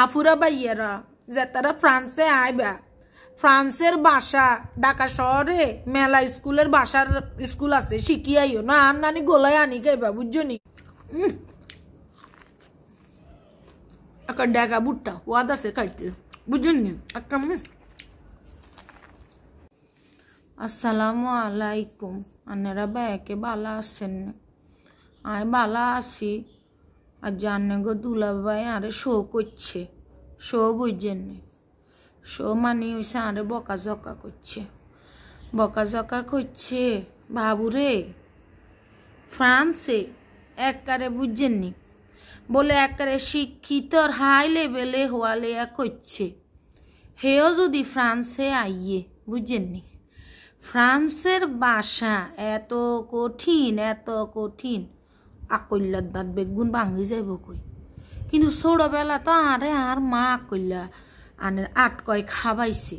আফুরা বাইয়ারা যে তারা ফ্রান্সে আইবা ফ্রান্সের বাসা ঢাকা শহরে মেলা স্কুলের বাসার স্কুল আছে শিখিয়াইও না আর নানি গোলায় আনি খাইবা বুঝনি নি একটা ডেকা বুটটা ওয়াদ আছে খাইতে বুঝুন নি একটা আসসালামু আলাইকুম আনেরা ব্যাকে বালা আছেন আয় বালা আসি আর জানে গো দুলাভাই আরে শো করছে শো বুঝছেন শো মানে হয়েছে আরে জকা করছে জকা করছে বাবুরে ফ্রান্সে এককারে বুঝছেননি বলে এককারে শিক্ষিতর হাই লেভেলে হওয়ালেয়া করছে হেও যদি ফ্রান্সে আইয়ে বুঝছেননি ফ্রান্সের বাসা এত কঠিন এত কঠিন আকল্যার দাঁত বেগুন ভাঙি যাইব কই কিন্তু ছোটবেলা তো আরে আর মা আকল্যা আনের কয় খাবাইছে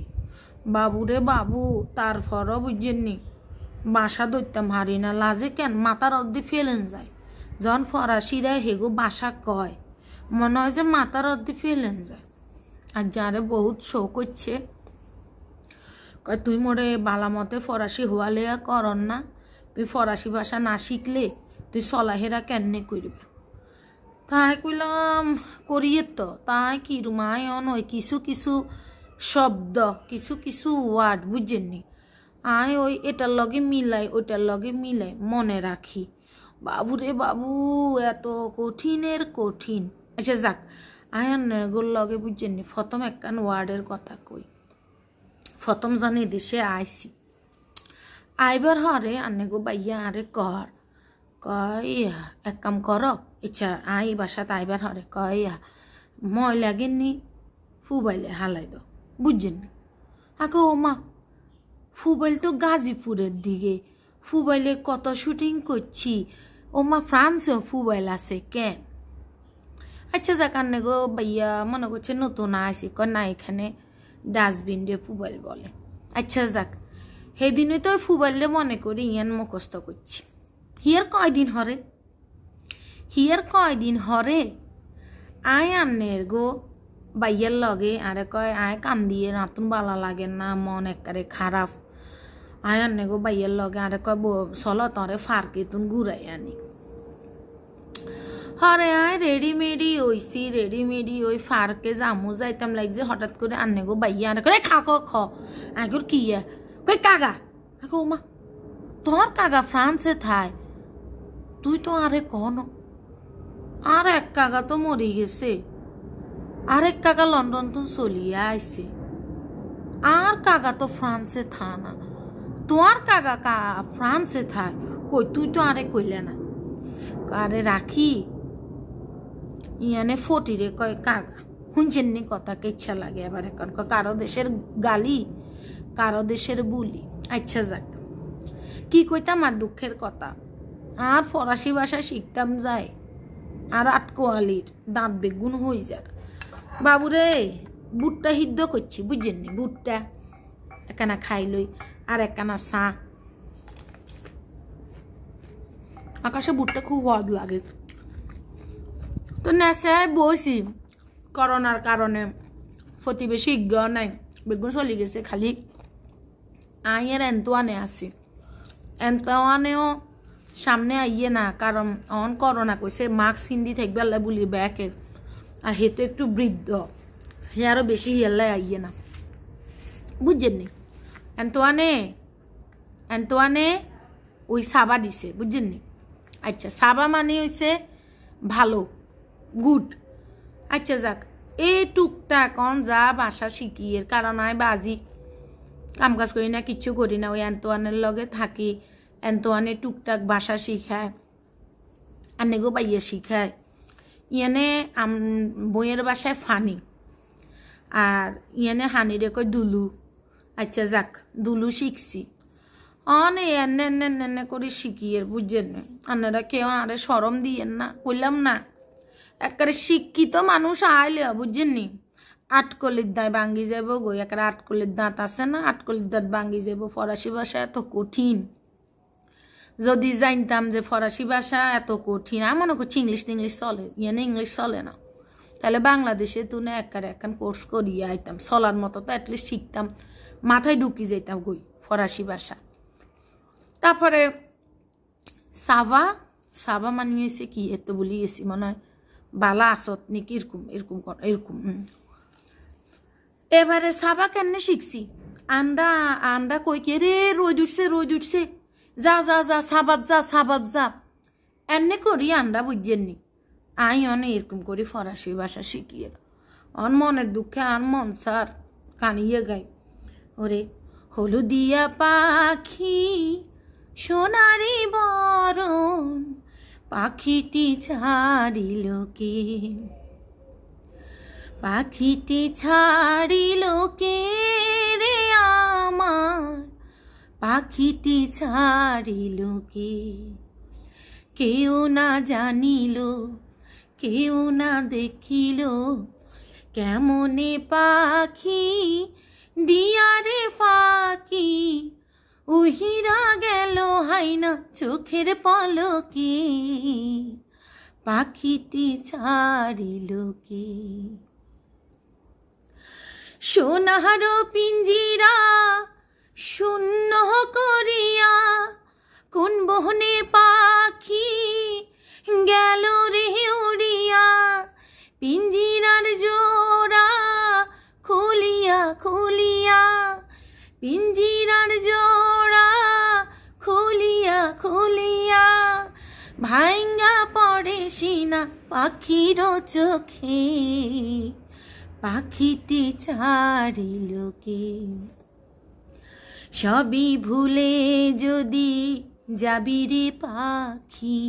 বাবু রে বাবু তারপরও বুঝেননি বাসা দৈত্য হারি না লাজে কেন মাতার অর্ধে ফেলেন যায় যখন ফরাসিরা হেগো বাসা কয় মনে হয় যে মাতার অর্ধে ফেলেন যায় আর যারে বহুত শো করছে তুই মোরে বালামতে ফরাসি হওয়ালে করন না তুই ফরাসি ভাষা না শিখলে তুই সলাহেরা কেমনে করবে তাই কইলাম করিয়ে তো তাই কি রুমায়ন ওই কিছু কিছু শব্দ কিছু কিছু ওয়ার্ড বুঝেননি আয় ওই এটার লগে মিলাই ওইটার লগে মিলাই মনে রাখি বাবু রে বাবু এত কঠিনের কঠিন আচ্ছা যাক আয়ন গোল লগে বুঝেননি প্রথম একখান ওয়ার্ডের কথা কই প্রথম জানি দেশে আইসি আইবার হরে গো বাইয়া আরে কর কয়া এক কাম কর ইচ্ছা আই বাসাত আইবার হরে কয়া ময়লা নি ফুবাইলে হালাই দ বুঝছেন আগে ও মা ফুবাইল তো গাজীপুরের দিকে ফুবাইলে কত শুটিং করছি ও মা ফ্রান্সেও ফুবাইল আছে কেন আচ্ছা যা কারণে গো ভাইয়া মনে করছে নতুন আসি ক না এখানে ডাস্টবিন রে ফুবাইল বলে আচ্ছা যাক সেদিনই তো ফুবাইলে মনে করি ইয়ান মুখস্থ করছি হিয়ার কয়দিন হরে হিয়ার কয়দিন হরে আয় আন্নের গো বাইয়ের লগে আরে কয় আয় কান দিয়ে রাতুন বালা লাগে না মন একারে খারাপ আয় আন্নে গো বাইয়ের লগে আরে কয় চল তরে ফারকে তুন ঘুরাই আনি হরে আয় রেডিমেডি ওইসি রেডিমেডি ওই ফারকে জামু যাইতাম লাগছে হঠাৎ করে আন গো বাইয়া আরে করে খা খ কর কি কই কাগা কাকু তোর কাগা ফ্রান্সে থায় তুই তো আরে কন আর এক কাকা তো মরি গেছে আরেক কাকা লন্ডন তো চলিয়া আইছে আর কাকা তো ফ্রান্সে থা না তোমার কাকা কা ফ্রান্সে থাক কই তুই তো আরে কইলে না আরে রাখি ইয়ানে ফটিরে কয় কাকা শুনছেন নি কথাকে ইচ্ছা লাগে এবার এখন কারো দেশের গালি কারো দেশের বুলি আচ্ছা যাক কি কইতাম আর দুঃখের কথা আর ফরাসি ভাষা শিখতাম যায় আর আটকোয়ালির দাঁত বেগুন হয়ে যায় বাবুরে বুটটা সিদ্ধ করছি বুঝেননি বুটটা একখানা খাই লই আর একখানা সা আকাশে বুটটা খুব হদ লাগে তো নেশায় বসি করোনার কারণে প্রতিবেশী ইজ্ঞ নাই বেগুন চলি গেছে খালি আইয়ের এন্তোয়ানে আসি এন্তোয়ানেও সামনে আইয়ে না কারণ অন করোনা কইছে মাস্ক হিন্দি থাকবে আল্লাহ বলি ব্যাকের আর হেতু একটু বৃদ্ধ হে আরো বেশি হিয়াল্লায় আইয়ে না বুঝছেন নি এনতোয়ানে এনতোয়ানে ওই সাবা দিছে বুঝছেন নি আচ্ছা সাবা মানে হইছে ভালো গুড আচ্ছা যাক এই টুকটাক অন যা বাসা শিখিয়ে কারণ আয় বাজি কাম কাজ করি না কিচ্ছু করি না ওই এনতোয়ানের লগে থাকি আনে টুকটাক ভাষা শিখায় আনেগো বাইয়ে শিখায় ইয়ানে বইয়ের বাসায় ফানি আর ইয়ানে হানি রে কই দুলু আচ্ছা যাক দুলু শিখছি অনে এনে করে শিখি করে শিখিয়ে বুঝছেন আনারা কেউ আরে সরম দিয়েন না বললাম না একবারে শিক্ষিত মানুষ আইলে বুঝছেন নি আটকলির দায় ভাঙ্গি যাব গো একবারে আটকলের দাঁত আছে না আটকলির দাঁত ভাঙ্গি যাব ফরাসি ভাষা এত কঠিন যদি জানতাম যে ফরাসি ভাষা এত কঠিন আমি মনে করছি ইংলিশ ইংলিশ চলে ইয়ে ইংলিশ চলে না তাহলে বাংলাদেশে না একার একখান কোর্স করিয়ে আইতাম চলার মতো তো অ্যাটলিস্ট শিখতাম মাথায় ঢুকি যেতাম গই ফরাসি ভাষা তারপরে সাবা সাবা মানিয়েছে হয়েছে কি এত বলি গেছি মনে হয় বালা আসত নাকি এরকম এরকম এরকম এবারে সাবা কেন শিখছি আন্দা আন্দা কই কে রে রোজ উঠছে রোজ উঠছে যা যা যা সাবাত যা সাবাত যা এমনি করি আমরা বুঝছেননি আই অনে এরকম করে ফরাসি ভাষা শিখিয়ে অন মনের দুঃখে আর মন সার কানিয়ে গাই ওরে হলুদিয়া পাখি সোনারি বরণ পাখিটি ছাড়িল কে পাখিটি ছাড়িল কে পাখিটি ছাড়িল কে কেউ না জানিল কেউ না দেখিল কেমনে পাখি দিয়ারে পাখি উহিরা গেল হাইনা চোখের পলকে পাখিটি ছাড়িল কে সোনাহার পিঞ্জিরা শূন্য করিয়া কোন বহনে পাখি গেল রে উড়িয়া পিঞ্জিরার জোড়া খুলিয়া খুলিয়া পিঞ্জিরার জোড়া খুলিয়া খুলিয়া ভাইঙ্গা পড়ে সিনা পাখির চোখে পাখিটি ছাড়িল কি সবই ভুলে যদি যাবি রে পাখি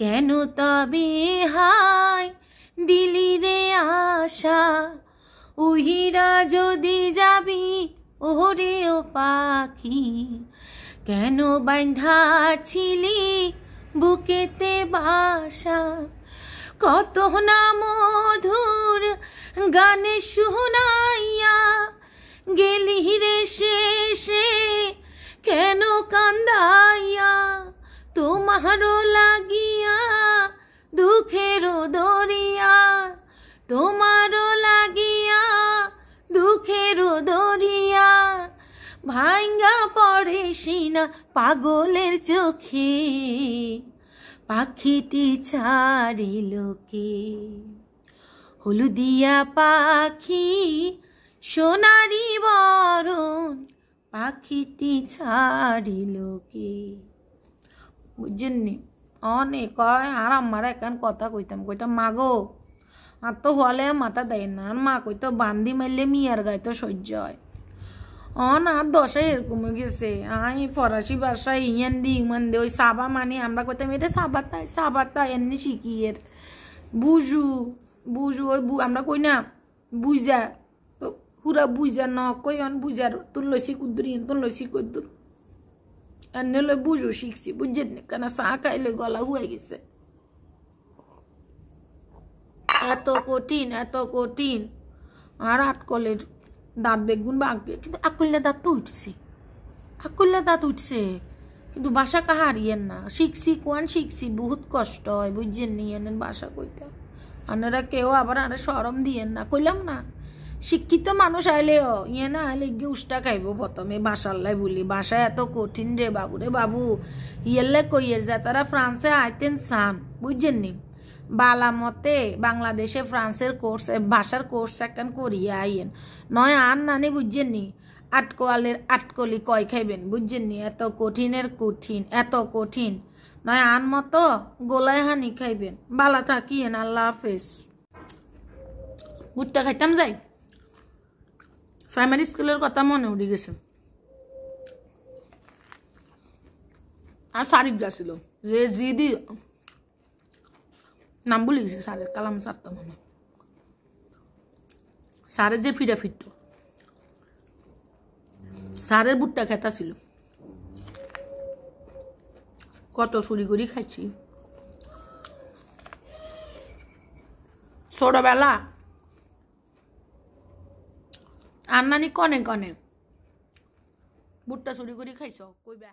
কেন তবে হায় দিলি রে আশা উহিরা যদি যাবি ওরে ও পাখি কেন বাঁধা ছিলি বুকেতে বাসা কত না মধুর গানে শুনাইয়া গেলি রে শেষে কেন কান্দাইয়া তোমারও লাগিয়া দুঃখের দরিয়া তোমারও লাগিয়া দুঃখের দরিয়া ভাঙ্গা পড়ে সিনা পাগলের চোখে পাখিটি ছাড়িল কে হলুদিয়া পাখি সোনারি বরণ পাখিটি ছাড়িল কে ওই জন্যে অনেক আর আমার একান কথা কইতাম কইতাম মাগো আর তো হলে মাথা দেয় না আর মা কইতো বান্দি মারলে মিয়ার গায়ে তো সহ্য হয় অন আর দশায় এরকম গেছে আই ফরাসি ভাষায় ইয়ান দি ইমান দে ওই সাবা মানে আমরা কইতাম এটা সাবাতাই তাই এমনি এর বুঝু বুঝু ওই আমরা কই না বুঝা পুরা বুঝা ন কয়ন বুঝার তুন লইছি কুদ্দুর ইন তুন কুদ্দুর এনে লই বুঝো শিখছি নি কেন চা খাইলে গলা হুয়ে গেছে এত কঠিন এত কঠিন আর আটকলের দাঁত বেগুন বাঁকবে কিন্তু আকুল্লা দাঁত তো উঠছে আকুল্লা দাঁত উঠছে কিন্তু বাসা কাহা হারিয়েন না শিখছি কোয়ান শিখছি বহুত কষ্ট হয় বুঝছেন নিয়ে বাসা কইতা আনারা কেউ আবার আরে সরম দিয়েন না কইলাম না শিক্ষিত মানুষ আইলেও ইয়ে না আইলে গিয়ে উষ্টা খাইব প্রথমে বাসাল্লাই বলি বাসা এত কঠিন রে বাবু রে বাবু ইয়েলে কইয়ের যা তারা ফ্রান্সে আইতেন সান বুঝছেন নি বালা মতে বাংলাদেশে ফ্রান্সের কোর্স ভাষার কোর্স একখান করিয়া আইয়েন নয় আর নানি বুঝছেন নি আটকোয়ালের আটকলি কয় খাইবেন বুঝছেন নি এত কঠিনের কঠিন এত কঠিন নয় আন মতো গোলায় হানি খাইবেন বালা থাকিয়েন আল্লাহ হাফেজ ভুট্টা খাইতাম যাই প্রাইমারি স্কুলের কথা মনে উঠে গেছে আর সারিক গেছিল যে জিদি নাম বলে গেছে স্যারের কালাম সারতাম মনে স্যারের যে ফিরা ফিরত সারের বুটটা খেতা ছিল কত সুরি করি খাইছি ছোটবেলা আনানি কনে কনে বুটটা চুরি করে খাইছ কইবা